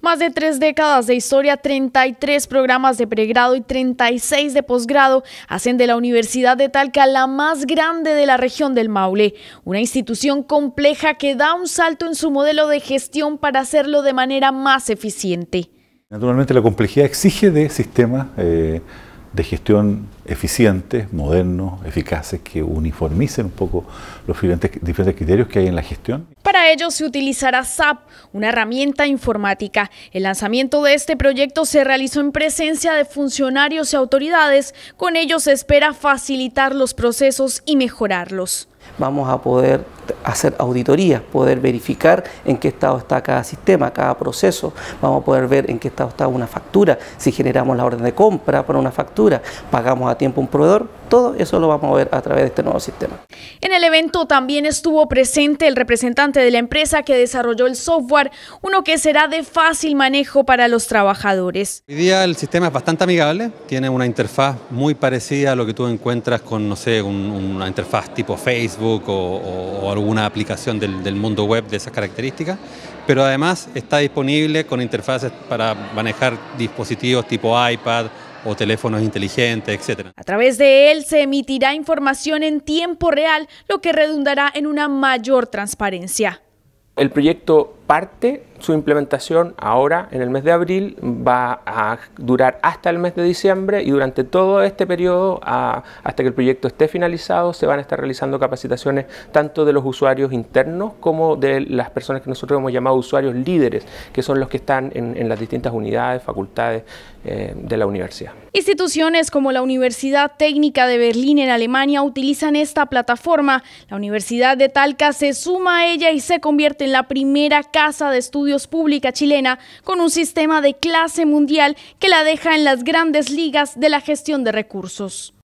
Más de tres décadas de historia, 33 programas de pregrado y 36 de posgrado hacen de la Universidad de Talca la más grande de la región del Maule, una institución compleja que da un salto en su modelo de gestión para hacerlo de manera más eficiente. Naturalmente la complejidad exige de sistemas eh, de gestión eficiente, moderno, eficaces, que uniformicen un poco los diferentes, diferentes, criterios que hay en la gestión. Para ello se utilizará SAP, una herramienta informática. El lanzamiento de este proyecto se realizó en presencia de funcionarios y autoridades. Con ello se espera facilitar los procesos y mejorarlos vamos a poder hacer auditorías, poder verificar en qué estado está cada sistema, cada proceso, vamos a poder ver en qué estado está una factura, si generamos la orden de compra para una factura, pagamos a tiempo un proveedor, todo eso lo vamos a ver a través de este nuevo sistema. En el evento también estuvo presente el representante de la empresa que desarrolló el software, uno que será de fácil manejo para los trabajadores. Hoy día el sistema es bastante amigable, tiene una interfaz muy parecida a lo que tú encuentras con, no sé, una interfaz tipo Face o, alguna aplicación del, del, mundo web de esas características, pero además está disponible con interfaces para manejar dispositivos tipo iPad o teléfonos inteligentes, etc. A través de él se emitirá información en tiempo real, lo que redundará en una mayor transparencia. El proyecto parte su implementación ahora en el mes de abril va a durar hasta el mes de diciembre y durante todo este periodo hasta que el proyecto esté finalizado se van a estar realizando capacitaciones tanto de los usuarios internos como de las personas que nosotros hemos llamado usuarios líderes, que son los que están en, las distintas unidades, facultades eh, de la universidad. Instituciones como la Universidad Técnica de Berlín en Alemania utilizan esta plataforma. La Universidad de Talca se suma a ella y se convierte en la primera casa de estudio Pública chilena con un sistema de clase mundial que la deja en las grandes ligas de la gestión de recursos.